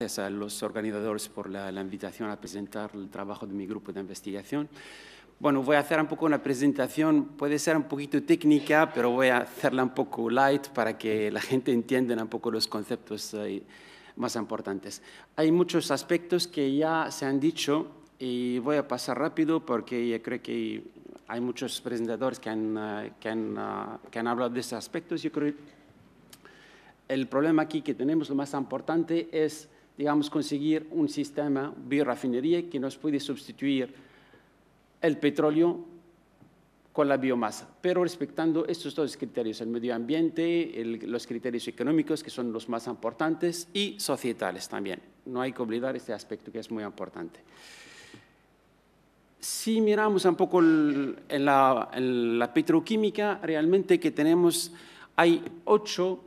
Gracias a los organizadores por la, invitación a presentar el trabajo de mi grupo de investigación. Bueno, voy a hacer un poco una presentación, puede ser un poquito técnica, pero voy a hacerla un poco light para que la gente entienda un poco los conceptos eh, más importantes. Hay muchos aspectos que ya se han dicho y voy a pasar rápido porque creo que hay muchos presentadores que han, eh, eh, que han, hablado de esos aspectos. Yo creo que el problema aquí que tenemos, lo más importante, es digamos, conseguir un sistema biorafinería que nos puede sustituir el petróleo con la biomasa, pero respetando estos dos criterios, el medio ambiente, los criterios económicos, que son los más importantes, y societales también. No hay que olvidar este aspecto que es muy importante. Si miramos un poco la, en, la, petroquímica, realmente que tenemos, hay ocho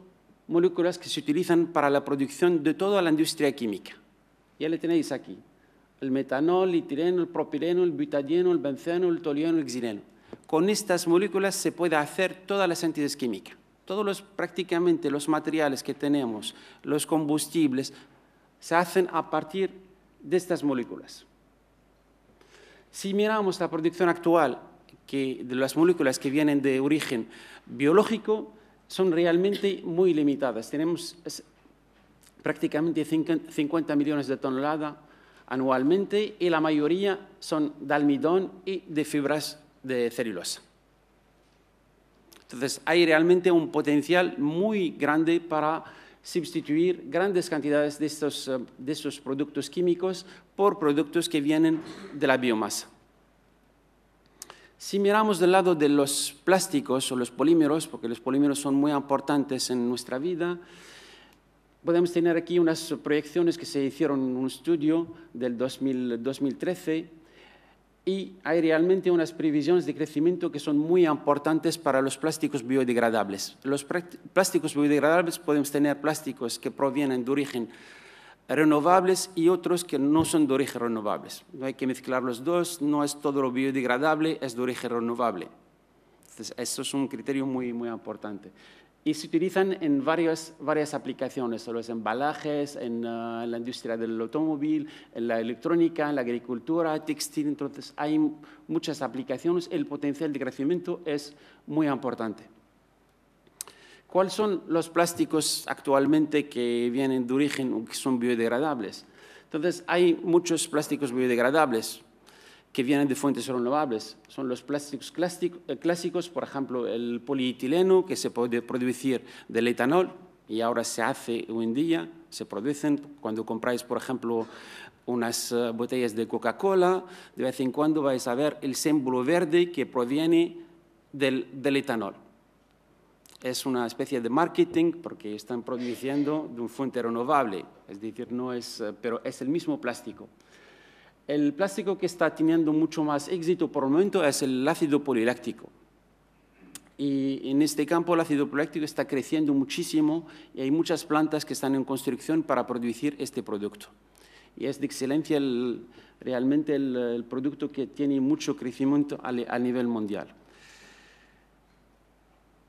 moléculas que se utilizan para la producción de toda la industria química. Ya le tenéis aquí. El metanol, el etileno, el propileno, el butadieno, el benceno, el tolueno, el xileno. Con estas moléculas se puede hacer todas las entidades químicas. Todos los, prácticamente los materiales que tenemos, los combustibles, se hacen a partir de estas moléculas. Si miramos la producción actual de las moléculas que vienen de origen biológico, son realmente muy limitadas. Tenemos prácticamente 50 millones de toneladas anualmente y la mayoría son de almidón y de fibras de celulosa. Entonces, hay realmente un potencial muy grande para sustituir grandes cantidades de estos, eh, de productos químicos por productos que vienen de la biomasa. Si miramos del lado de los plásticos o los polímeros, porque los polímeros son muy importantes en nuestra vida, podemos tener aquí unas proyecciones que se hicieron en un estudio del 2013 y hay realmente unas previsiones de crecimiento que son muy importantes para los plásticos biodegradables. Los plásticos biodegradables podemos tener plásticos que provienen de origen renovables y otros que no son de origen renovables. No hay que mezclar los dos, no es todo lo biodegradable, es de origen renovable. Entonces, eso es un criterio muy, muy importante. Y se utilizan en varias, varias aplicaciones, en los ah, embalajes, en la industria del automóvil, en la electrónica, en la agricultura, textil. Entonces, hay muchas aplicaciones. El potencial de crecimiento es muy importante. ¿Cuáles son los plásticos actualmente que vienen de origen o que son biodegradables? Entonces, hay muchos plásticos biodegradables que vienen de fuentes renovables. Son los plásticos eh, clásicos, por ejemplo, el polietileno, que se puede producir del etanol y ahora se hace hoy en día, se producen cuando compráis, por ejemplo, unas eh, botellas de Coca-Cola, de vez en cuando vais a ver el símbolo verde que proviene del, del etanol es una especie de marketing porque están produciendo de una fuente renovable, es decir, no es, eh, pero es el mismo plástico. El plástico que está teniendo mucho más éxito por el momento es el ácido poliláctico. Y en este campo el ácido poliláctico está creciendo muchísimo y hay muchas plantas que están en construcción para producir este producto. Y es de excelencia realmente el, producto que tiene mucho crecimiento a nivel mundial.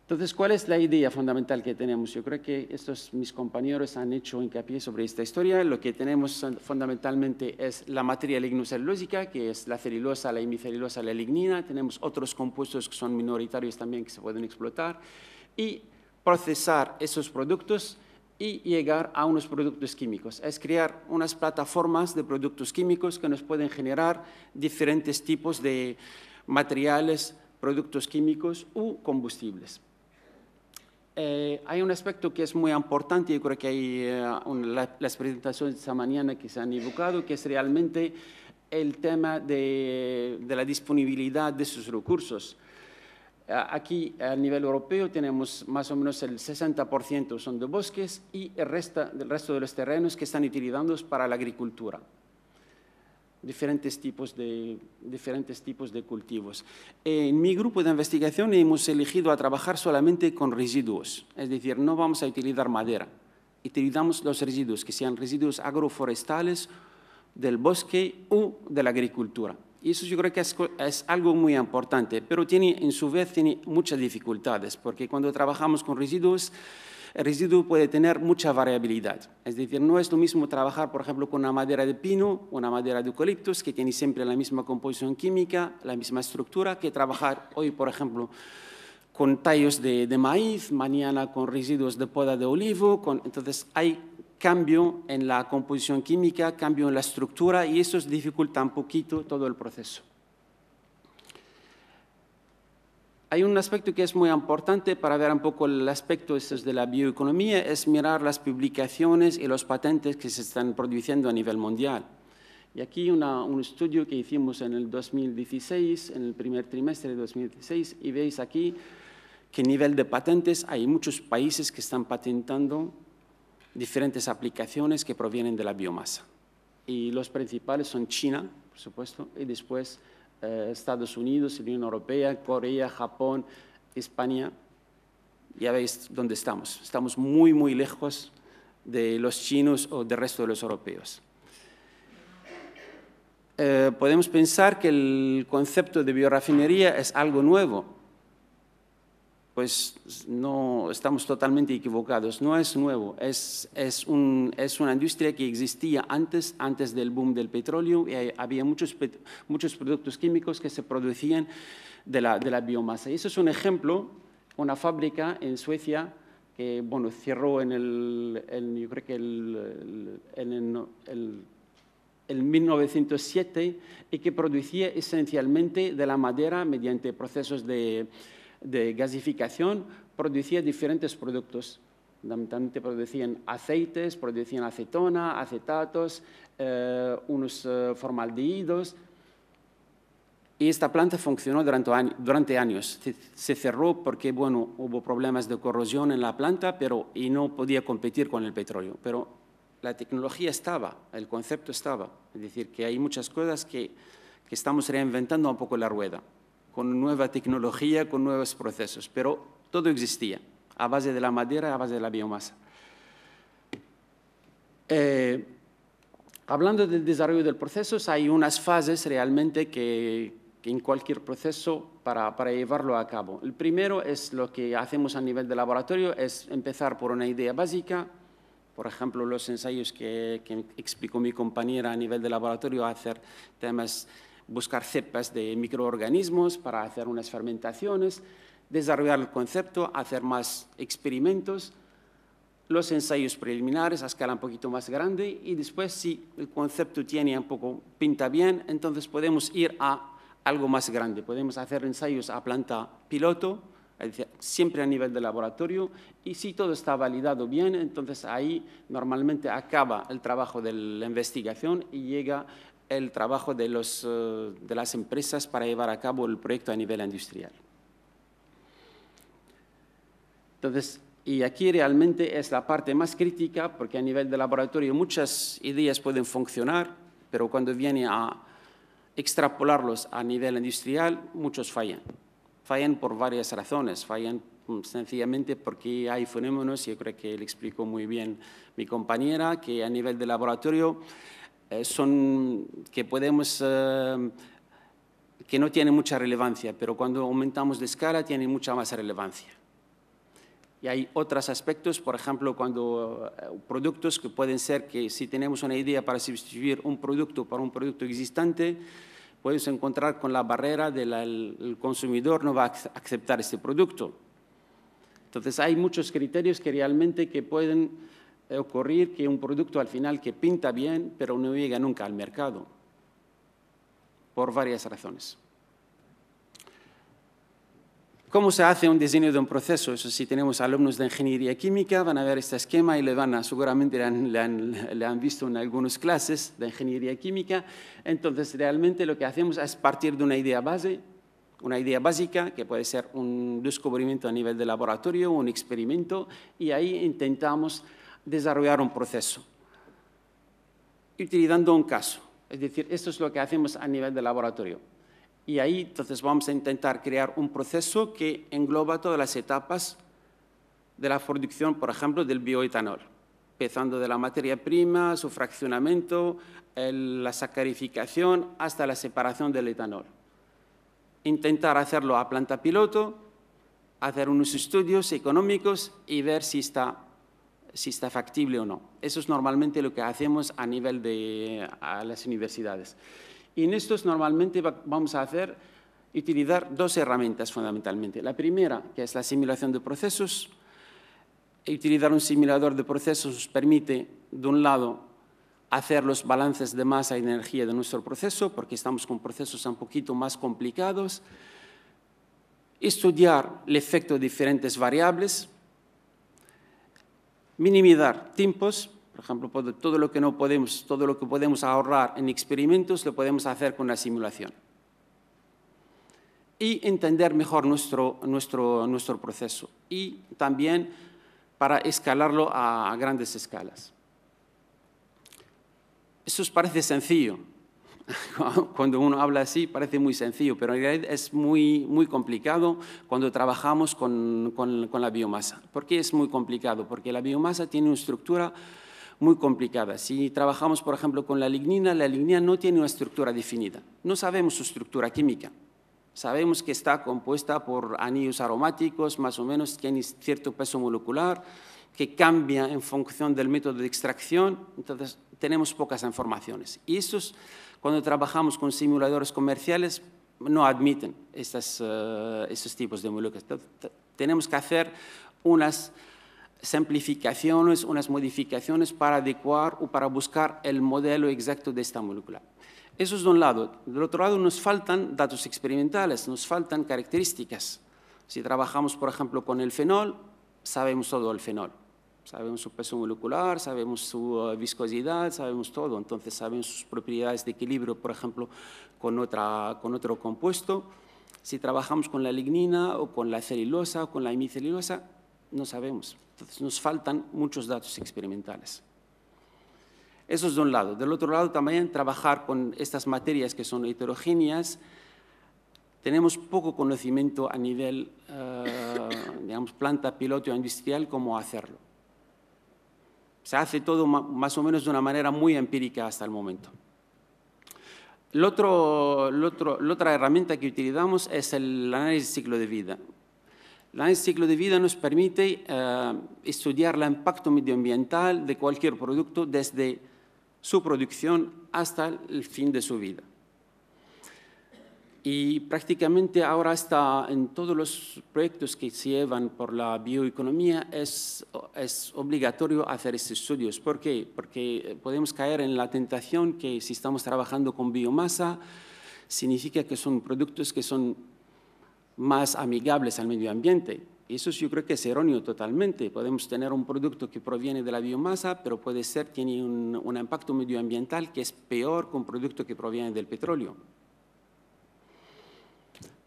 Entonces, ¿cuál es la idea fundamental que tenemos? Yo creo que estos mis compañeros han hecho hincapié sobre esta historia. Lo que tenemos fundamentalmente es la materia lignocelulósica, que es la celulosa, la hemicelulosa, la lignina. Tenemos otros compuestos que son minoritarios también que se pueden explotar. Y procesar esos productos y llegar a unos productos químicos. Es crear unas plataformas de productos químicos que nos pueden generar diferentes tipos de materiales, productos químicos u combustibles. Eh, hay un aspecto que es muy importante, yo creo que hay eh, las presentaciones de esta mañana que se han evocado, que es realmente el tema de, la disponibilidad de sus recursos. aquí a nivel europeo tenemos más o menos el 60% son de bosques y el, resto resto de los terrenos que están utilizados para la agricultura diferentes tipos de, diferentes tipos de cultivos. En mi grupo de investigación hemos elegido a trabajar solamente con residuos, es decir, no vamos a utilizar madera, utilizamos los residuos, que sean residuos agroforestales del bosque o de la agricultura. Y eso yo creo que es, es, algo muy importante, pero tiene, en su vez tiene muchas dificultades, porque cuando trabajamos con residuos el residuo puede tener mucha variabilidad. Es decir, no es lo mismo trabajar, por ejemplo, con una madera de pino, una madera de eucaliptus, que tiene siempre la misma composición química, la misma estructura, que trabajar hoy, por ejemplo, con tallos de, maíz, mañana con residuos de poda de olivo. Con, entonces, hay cambio en la composición química, cambio en la estructura y eso dificulta un poquito todo el proceso. hay un aspecto que es muy importante para ver un poco el aspecto de la bioeconomía, es mirar las publicaciones y los patentes que se están produciendo a nivel mundial. Y aquí un estudio que hicimos en el 2016, en el primer trimestre de 2016, y veis aquí que a nivel de patentes hay muchos países que están patentando diferentes aplicaciones que provienen de la biomasa. Y los principales son China, por supuesto, y después eh, Estados Unidos, la Unión Europea, Corea, Japón, España. Ya veis dónde estamos. Estamos muy, muy lejos de los chinos o del resto de los europeos. Eh, podemos pensar que el concepto de biorafinería es algo nuevo, pues no estamos totalmente equivocados. No es nuevo, es, es, un, es, una industria que existía antes, antes del boom del petróleo, y había muchos, muchos productos químicos que se producían de la, de la biomasa. Y eso es un ejemplo, una fábrica en Suecia que bueno, cerró en el, yo creo que en el, el en 1907 y que producía esencialmente de la madera mediante procesos de, de gasificación producía diferentes productos. También producían aceites, producían acetona, acetatos, eh, unos eh, formaldehídos. Y esta planta funcionó durante, años. Se, cerró porque bueno, hubo problemas de corrosión en la planta pero, y no podía competir con el petróleo. Pero la tecnología estaba, el concepto estaba. Es decir, que hay muchas cosas que estamos reinventando un poco la rueda con nueva tecnología, con nuevos procesos, pero todo existía, a base de la madera, a base de la biomasa. Eh, hablando del desarrollo del proceso, hay unas fases realmente que, en cualquier proceso para, llevarlo a cabo. El primero es lo que hacemos a nivel de laboratorio, es empezar por una idea básica, por ejemplo, los ensayos que, que explicó mi compañera a nivel de laboratorio, hacer temas buscar cepas de microorganismos para hacer unas fermentaciones, desarrollar el concepto, hacer más experimentos, los ensayos preliminares a escala un poquito más grande y después si el concepto tiene un poco pinta bien, entonces podemos ir a algo más grande. Podemos hacer ensayos a planta piloto, siempre a nivel de laboratorio, y si todo está validado bien, entonces ahí normalmente acaba el trabajo de la investigación y llega el trabajo de, los, eh, de las empresas para llevar a cabo el proyecto a nivel industrial. Entonces, y aquí realmente es la parte más crítica porque a nivel de laboratorio muchas ideas pueden funcionar, pero cuando viene a extrapolarlos a nivel industrial, muchos fallan. Fallan por varias razones, fallan mm, sencillamente porque hay fenómenos, yo creo que le explicó muy bien mi compañera, que a nivel de laboratorio eh, son, que podemos eh, que no tienen mucha relevancia, pero cuando aumentamos de escala tienen mucha más relevancia. Y hay otros aspectos, por ejemplo, cuando eh, productos que pueden ser que si tenemos una idea para sustituir un producto por un producto existente, puedes encontrar con la barrera del consumidor no va a aceptar este producto. Entonces hay muchos criterios que realmente que pueden ocurrir que un producto al final que pinta bien, pero no llega nunca al mercado, por varias razones. ¿Cómo se hace un diseño de un proceso? Eso si tenemos alumnos de ingeniería química, van a ver este esquema y le van a, seguramente le han, visto en algunas clases de ingeniería química. Entonces, realmente lo que hacemos es partir de una idea base, una idea básica que puede ser un descubrimiento a nivel de laboratorio, un experimento, y ahí intentamos desarrollar un proceso. Utilizando un caso, es decir, esto es lo que hacemos a nivel de laboratorio. Y ahí entonces vamos a intentar crear un proceso que engloba todas las etapas de la producción, por ejemplo, del bioetanol, empezando de la materia prima, su fraccionamiento, la sacarificación, hasta la separación del etanol. Intentar hacerlo a planta piloto, hacer unos estudios económicos y ver si está si está factible o no. Eso es normalmente lo que hacemos a nivel de a las universidades. Y en esto normalmente vamos a hacer, utilizar dos herramientas fundamentalmente. La primera, que es la simulación de procesos. Utilizar un simulador de procesos permite, de un lado, hacer los balances de masa y energía de nuestro proceso, porque estamos con procesos un poquito más complicados, estudiar el efecto de diferentes variables, minimizar tiempos, por ejemplo, todo lo que no podemos, todo lo que podemos ahorrar en experimentos lo podemos hacer con la simulación. Y entender mejor nuestro, nuestro proceso y también para escalarlo a grandes escalas. Eso os parece sencillo, Cuando uno habla así parece muy sencillo, pero en realidad es muy, muy complicado cuando trabajamos con, con, con la biomasa. ¿Por qué es muy complicado? Porque la biomasa tiene una estructura muy complicada. Si trabajamos, por ejemplo, con la lignina, la lignina no tiene una estructura definida. No sabemos su estructura química. Sabemos que está compuesta por anillos aromáticos, más o menos tiene cierto peso molecular, que cambia en función del método de extracción, entonces tenemos pocas informaciones. Y eso cuando trabajamos con simuladores comerciales, no admiten estas, eh, estos tipos de moléculas. Tenemos que hacer unas simplificaciones, unas modificaciones para adecuar o para buscar el modelo exacto de esta molécula. Eso es de un lado. Del otro lado nos faltan datos experimentales, nos faltan características. Si trabajamos, por ejemplo, con el fenol, sabemos todo el fenol. Sabemos su peso molecular, sabemos su eh, viscosidad, sabemos todo. Entonces, sabemos sus propiedades de equilibrio, por ejemplo, con, otro compuesto. Si trabajamos con la lignina o con la celulosa o con la hemicelulosa, no sabemos. Entonces, nos faltan muchos datos experimentales. Eso es de un lado. Del otro lado, también trabajar con estas materias que son heterogéneas. Tenemos poco conocimiento a nivel, eh, digamos, planta, piloto industrial, cómo hacerlo. Se hace todo más o menos de una manera muy empírica hasta el momento. la otra herramienta que utilizamos es el análisis del ciclo de vida. El análisis del ciclo de vida nos permite eh, estudiar el impacto medioambiental de cualquier producto desde su producción hasta el fin de su vida. Y prácticamente ahora está en todos los proyectos que se llevan por la bioeconomía es, obligatorio hacer estos estudios. ¿Por qué? Porque podemos caer en la tentación que si estamos trabajando con biomasa, significa que son productos que son más amigables al medio ambiente. Y eso yo creo que es erróneo totalmente. Podemos tener un producto que proviene de la biomasa, pero puede ser, tiene un, un impacto medioambiental que es peor que un producto que proviene del petróleo.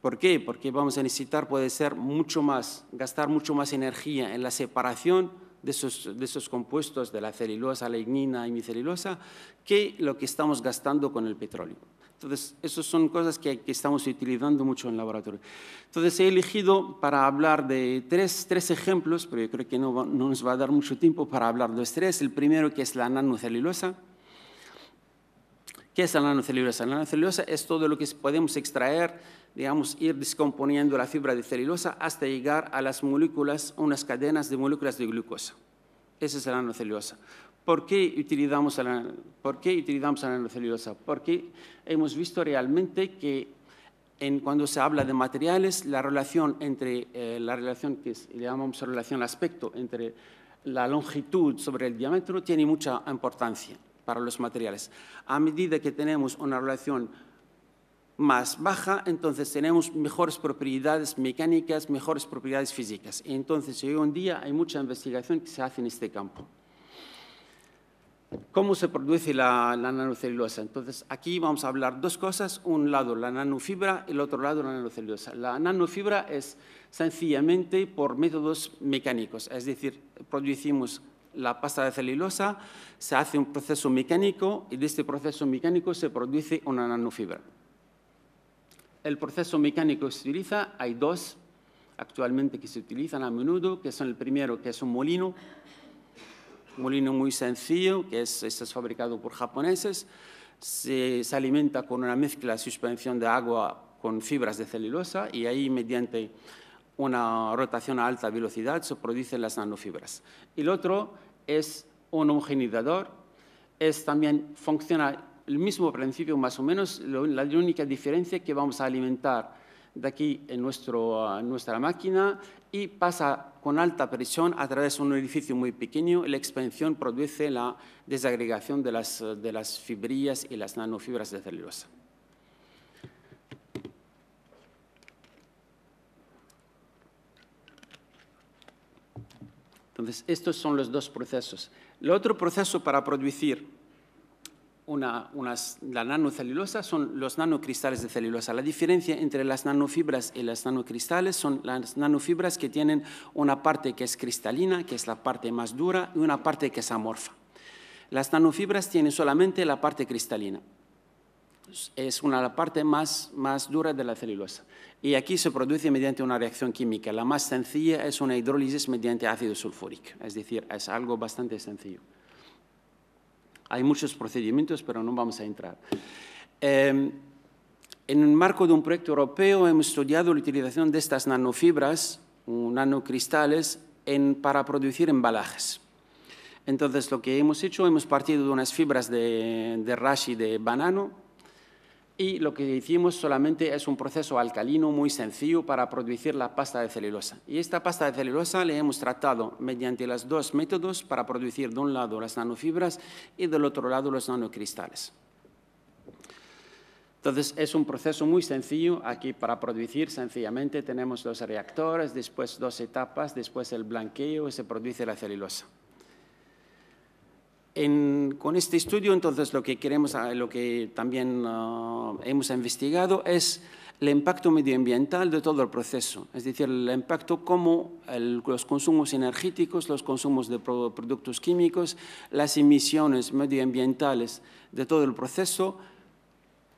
¿Por qué? Porque vamos a necesitar, puede ser mucho más, gastar mucho más energía en la separación de esos, de compuestos de la celulosa, la ignina y micelulosa, que lo que estamos gastando con el petróleo. Entonces, esas son cosas que, estamos utilizando mucho en el laboratorio. Entonces, he elegido para hablar de tres, tres ejemplos, pero yo creo que no, no, nos va a dar mucho tiempo para hablar de los tres. El primero que es la nanocelulosa. ¿Qué es la nanocelulosa? La nanocelulosa es todo lo que podemos extraer digamos, ir descomponiendo la fibra de celulosa hasta llegar a las moléculas, unas cadenas de moléculas de glucosa. Esa es la nanocelulosa. ¿Por qué utilizamos la, por qué utilizamos la nanocelulosa? Porque hemos visto realmente que cuando se habla de materiales, la relación entre eh, la relación que le llamamos relación aspecto entre la longitud sobre el diámetro tiene mucha importancia para los materiales. A medida que tenemos una relación más baja, entonces tenemos mejores propiedades mecánicas, mejores propiedades físicas. Entonces, hoy en día hay mucha investigación que se hace en este campo. ¿Cómo se produce la, nanocelulosa? Entonces, aquí vamos a hablar dos cosas. Un lado, la nanofibra, y el otro lado, la nanocelulosa. La nanofibra es sencillamente por métodos mecánicos, es decir, producimos la pasta de celulosa, se hace un proceso mecánico y de este proceso mecánico se produce una nanofibra el proceso mecánico que se utiliza, hay dos actualmente que se utilizan a menudo, que son el primero, que es un molino, un molino muy sencillo, que es, es fabricado por japoneses, se, alimenta con una mezcla de suspensión de agua con fibras de celulosa y ahí mediante una rotación a alta velocidad se producen las nanofibras. El otro es un homogenizador, es, también funciona el mismo principio más o menos, la única diferencia es que vamos a alimentar de aquí en, ah, nuestra máquina y pasa con alta presión a través de un orificio muy pequeño. La expansión produce la desagregación de las, de las fibrillas y las nanofibras de celulosa. Entonces, estos son los dos procesos. El otro proceso para producir una, la nanocelulosa son los nanocristales de celulosa. La diferencia entre las nanofibras y las nanocristales son las nanofibras que tienen una parte que es cristalina, que es la parte más dura, y una parte que es amorfa. Las nanofibras tienen solamente la parte cristalina. Es una la parte más, más dura de la celulosa. Y aquí se produce mediante una reacción química. La más sencilla es una hidrólisis mediante ácido sulfúrico. Es decir, es algo bastante sencillo. Hay muchos procedimientos, pero no vamos a entrar. Em, en el marco de un proyecto europeo hemos estudiado la utilización de estas nanofibras, nanocristales, para producir embalajes. Entonces, lo que hemos hecho, hemos partido de unas fibras de, de y de banano, y lo que hicimos solamente es un proceso alcalino muy sencillo para producir la pasta de celulosa. Y esta pasta de celulosa la hemos tratado mediante los dos métodos para producir de un lado las nanofibras y del otro lado los nanocristales. Entonces, es un proceso muy sencillo. Aquí para producir, sencillamente, tenemos los reactores, después dos etapas, después el blanqueo y se produce la celulosa con este estudio, entonces, lo que queremos, ah, lo que también ah, hemos investigado es el impacto medioambiental de todo el proceso, es decir, el impacto como los consumos energéticos, los consumos de productos químicos, las emisiones medioambientales de todo el proceso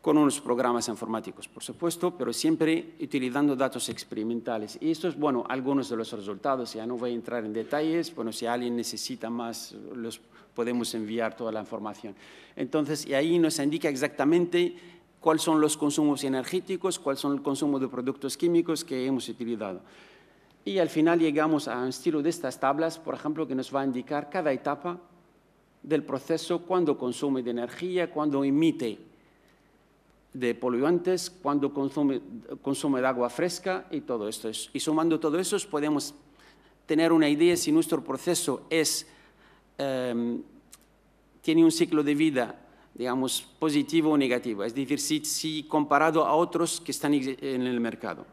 con unos programas informáticos, por supuesto, pero siempre utilizando datos experimentales. Y esto es, bueno, algunos de los resultados, ya no voy a entrar en detalles, bueno, si alguien necesita más, los podemos enviar toda la información. Entonces, y ahí nos indica exactamente cuáles son los consumos energéticos, cuáles son el consumo de productos químicos que hemos utilizado. Y al final llegamos a un estilo de estas tablas, por ejemplo, que nos va a indicar cada etapa del proceso, cuándo consume de energía, cuándo emite de poluentes cuando consume, consume agua fresca y todo esto. Y sumando todo eso podemos tener una idea si nuestro proceso es, em, tiene un ciclo de vida, digamos, positivo o negativo, es decir, si, si comparado a otros que están en el mercado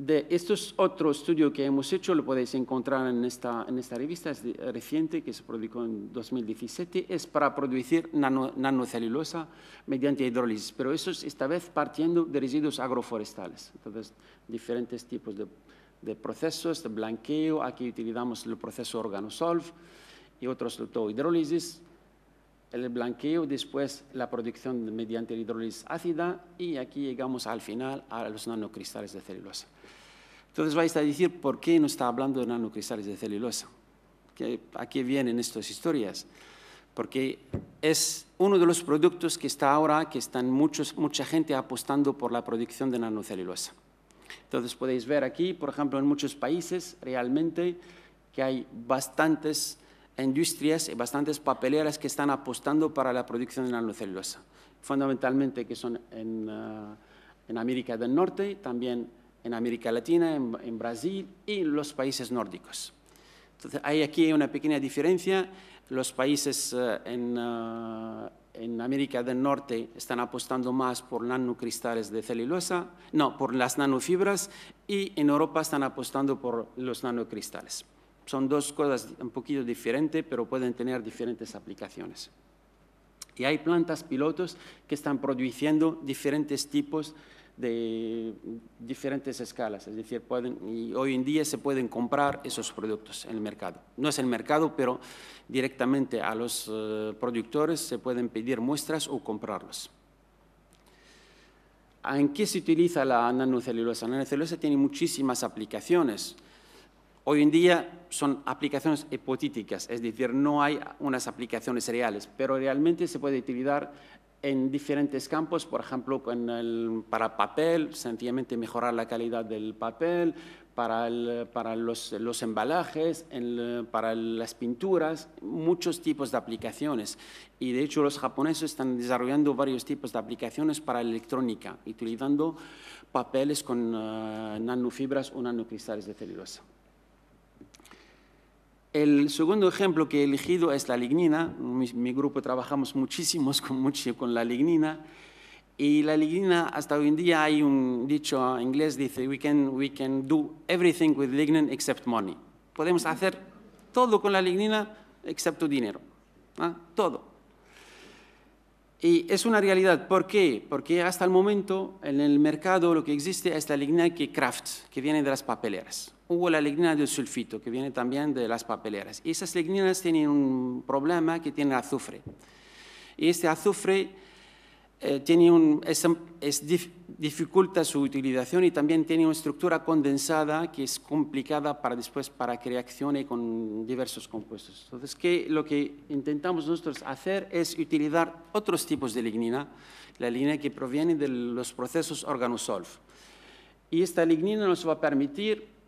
de estos otro estudio que hemos hecho, lo podéis encontrar en esta, revista reciente que se publicó en 2017, es para producir nanocelulosa mediante hidrólisis, pero eso es esta vez partiendo de residuos agroforestales. Entonces, diferentes tipos de, procesos, de blanqueo, aquí utilizamos el proceso organosolv y otros, todo hidrólisis, el blanqueo, después la producción mediante hidrólisis ácida y aquí llegamos al final a los nanocristales de celulosa. Entonces vais a decir, ¿por qué no está hablando de nanocristales de celulosa? ¿A qué vienen estas historias? Porque es uno de los productos que está ahora, que están muchos, mucha gente apostando por la producción de nanocelulosa. Entonces podéis ver aquí, por ejemplo, en muchos países realmente que hay bastantes industrias y bastantes papeleras que están apostando para la producción de nanocelulosa, fundamentalmente que son en, eh, América del Norte, también en América Latina, en, Brasil y en los países nórdicos. Entonces, hay aquí una pequeña diferencia. Los países eh, en, eh, en América del Norte están apostando más por nanocristales de celulosa, no, por las nanofibras, y en Europa están apostando por los nanocristales son dos cosas un poquito diferentes, pero pueden tener diferentes aplicaciones. Y hay plantas pilotos que están produciendo diferentes tipos de diferentes escalas, es decir, hoy en día se pueden comprar esos productos en el mercado. No es el mercado, pero directamente a los eh, productores se pueden pedir muestras o comprarlos. ¿En qué se utiliza la nanocelulosa? La nanocelulosa tiene muchísimas aplicaciones. Hoy en día son aplicaciones hipotéticas, es decir, no hay unas aplicaciones reales, pero realmente se puede utilizar en diferentes campos, por ejemplo, para papel, sencillamente mejorar la calidad del papel, para, los, embalajes, para las pinturas, muchos tipos de aplicaciones. Y de hecho los japoneses están desarrollando varios tipos de aplicaciones para electrónica, utilizando papeles con eh, nanofibras o nanocristales de celulosa. El segundo ejemplo que he elegido es la lignina. Mi, grupo trabajamos muchísimo con, la lignina. Y la lignina, hasta hoy en día hay un dicho en inglés, dice, we can, we can do everything with lignin except money. Podemos hacer todo con la lignina excepto dinero. ¿ah? Todo. Y es una realidad. ¿Por qué? Porque hasta el momento en el mercado lo que existe es la lignina que craft, que viene de las papeleras hubo la lignina del sulfito, que viene también de las papeleras. Y esas ligninas tienen un problema que tiene azufre. Y este azufre eh, tiene un, es, dificulta su utilización y también tiene una estructura condensada que es complicada para después para que reaccione con diversos compuestos. Entonces, que lo que intentamos nosotros hacer es utilizar otros tipos de lignina, la lignina que proviene de los procesos organosolf. Y esta lignina nos va a permitir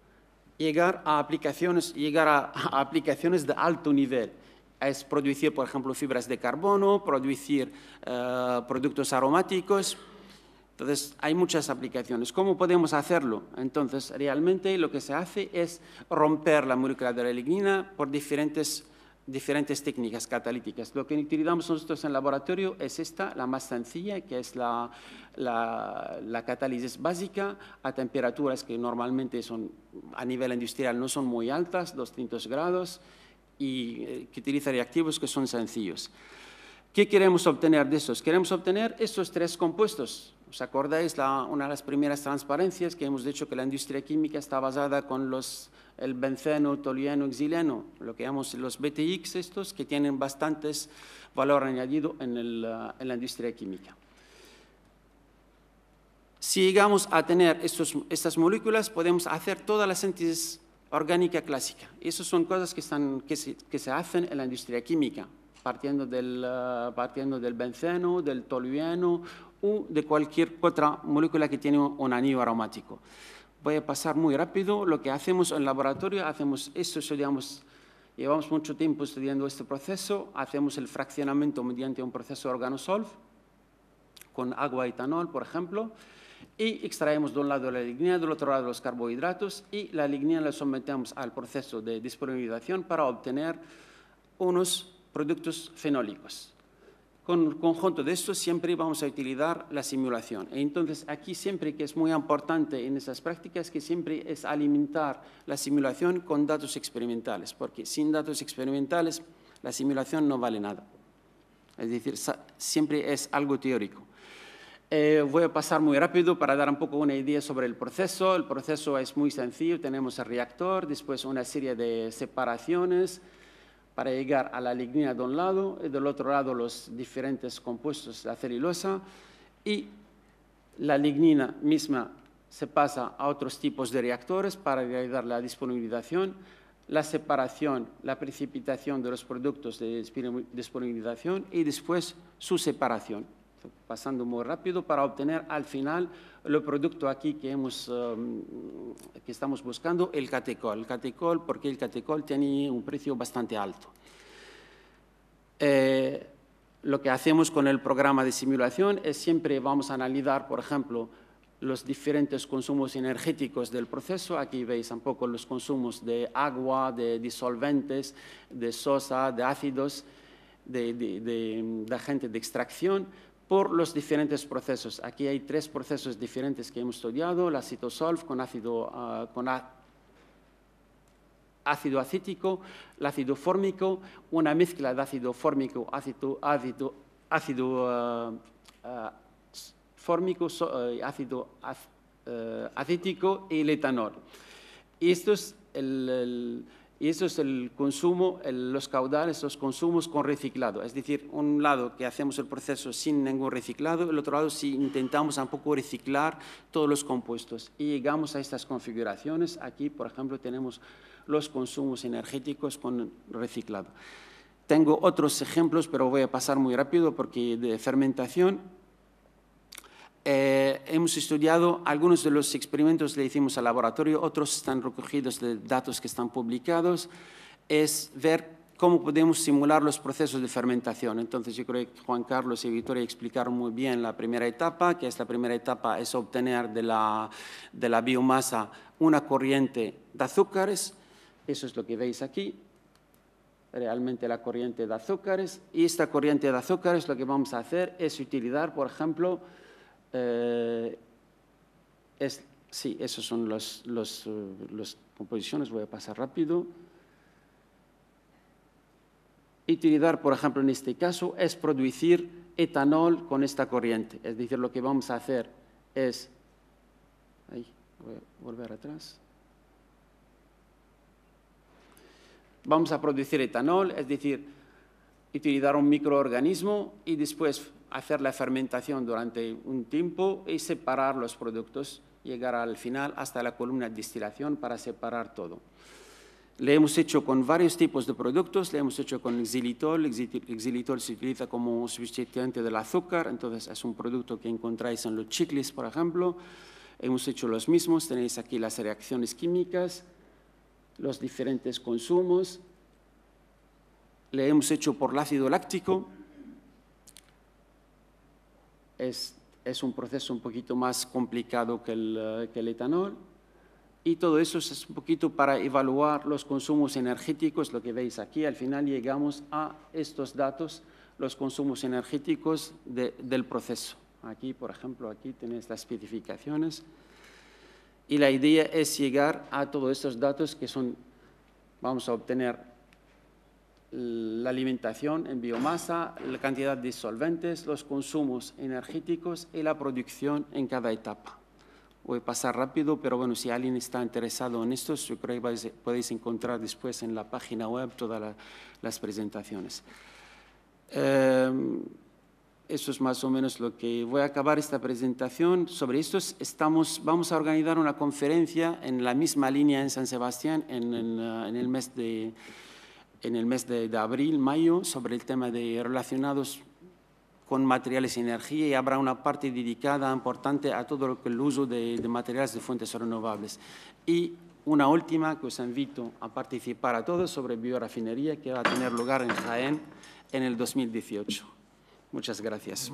llegar a aplicaciones, llegar a, aplicaciones de alto nivel es producir, por ejemplo, fibras de carbono, producir eh, productos aromáticos. Entonces, hay muchas aplicaciones. ¿Cómo podemos hacerlo? Entonces, realmente lo que se hace es romper la molécula de la lignina por diferentes diferentes técnicas catalíticas. Lo que utilizamos nosotros en laboratorio es esta, la más sencilla, que es la, la, catálisis básica a temperaturas que normalmente son a nivel industrial no son muy altas, 200 grados, y eh, que utiliza reactivos que son sencillos. ¿Qué queremos obtener de esos? Queremos obtener estos tres compuestos ¿Os acordáis una de las primeras transparencias que hemos dicho que la industria química está basada con los, el benceno, tolueno, xileno, lo que llamamos los BTX estos, que tienen bastantes valor añadido en, el, eh, en la industria química. Si llegamos a tener estos, estas moléculas, podemos hacer toda la síntesis orgánica clásica. Esas son cosas que, están, que, se, que se hacen en la industria química, partiendo del, eh, partiendo del benceno, del tolueno o de cualquier otra molécula que tiene un anillo aromático. Voy a pasar muy rápido. Lo que hacemos en el laboratorio, hacemos esto, llevamos mucho tiempo estudiando este proceso, hacemos el fraccionamiento mediante un proceso de organosolv con agua y etanol, por ejemplo, y extraemos de un lado la lignina, del otro lado los carbohidratos, y la lignina la sometemos al proceso de disponibilización para obtener unos productos fenólicos. Con el conjunto de esto siempre vamos a utilizar la simulación. Entonces, aquí siempre que es muy importante en esas prácticas, que siempre es alimentar la simulación con datos experimentales, porque sin datos experimentales la simulación no vale nada. Es decir, siempre es algo teórico. Eh, voy a pasar muy rápido para dar un poco una idea sobre el proceso. El proceso es muy sencillo, tenemos el reactor, después una serie de separaciones, para llegar a la lignina de un lado y del otro lado los diferentes compuestos de la celulosa y la lignina misma se pasa a otros tipos de reactores para ayudar la disponibilización, la separación, la precipitación de los productos de disponibilización y después su separación pasando muy rápido para obtener al final el producto aquí que, hemos, em, que estamos buscando, el catecol. El catecol, porque el catecol tiene un precio bastante alto. Eh, lo que hacemos con el programa de simulación es siempre vamos a analizar, por ejemplo, los diferentes consumos energéticos del proceso. Aquí veis un poco los consumos de agua, de disolventes, de sosa, de ácidos, de, de, de extracción por los diferentes procesos. Aquí hay tres procesos diferentes que hemos estudiado, la citosolv con ácido, ah, con ácido acítico, el ácido fórmico, una mezcla de ácido fórmico, ácido, ácido, ácido ah, ah, eh, ácido eh, acítico y el etanol. Y esto es el y eso es el consumo, los caudales, los consumos con reciclado. Es decir, un lado que hacemos el proceso sin ningún reciclado, el otro lado si intentamos un poco reciclar todos los compuestos. Y llegamos a estas configuraciones. Aquí, por ejemplo, tenemos los consumos energéticos con reciclado. Tengo otros ejemplos, pero voy a pasar muy rápido porque de fermentación eh, hemos estudiado algunos de los experimentos que le hicimos al laboratorio, otros están recogidos de datos que están publicados, es ver cómo podemos simular los procesos de fermentación. Entonces yo creo que Juan Carlos y Victoria explicaron muy bien la primera etapa, que esta primera etapa es obtener de la, de la biomasa una corriente de azúcares, eso es lo que veis aquí, realmente la corriente de azúcares, y esta corriente de azúcares lo que vamos a hacer es utilizar, por ejemplo, eh, es, sí, esas son las, eh, composiciones, voy a pasar rápido. Utilizar, por ejemplo, en este caso, es producir etanol con esta corriente. Es decir, lo que vamos a hacer es... Ahí, voy a volver atrás. Vamos a producir etanol, es decir, utilizar un microorganismo y después hacer la fermentación durante un tiempo y separar los productos, llegar al final hasta la columna de destilación para separar todo. Le hemos hecho con varios tipos de productos, le hemos hecho con xilitol, xilitol se utiliza como sustituyente del azúcar, entonces es un producto que encontráis en los chicles, por ejemplo. Hemos hecho los mismos, tenéis aquí las reacciones químicas, los diferentes consumos. Le hemos hecho por el ácido láctico, es, es un proceso un poquito más complicado eh, que el, etanol. Y todo eso es un poquito para evaluar los consumos energéticos, lo que veis aquí. Al final llegamos a estos datos, los consumos energéticos del proceso. Aquí, por ejemplo, aquí tenéis las especificaciones. Y la idea es llegar a todos estos datos que son, vamos a obtener la alimentación en biomasa, la cantidad de solventes, los consumos energéticos y la producción en cada etapa. Voy a pasar rápido, pero bueno, si alguien está interesado en esto, yo podéis encontrar después en la página web todas las presentaciones. Em, eso es más o menos lo que voy a acabar esta presentación. Sobre esto estamos, vamos a organizar una conferencia en la misma línea en San Sebastián en el mes de en el mes de, abril, mayo, sobre el tema de relacionados con materiales y energía y habrá una parte dedicada importante a todo lo que el uso de, de materiales de fuentes renovables. Y una última que os invito a participar a todos sobre biorafinería que va a tener lugar en Jaén en el 2018. Muchas gracias.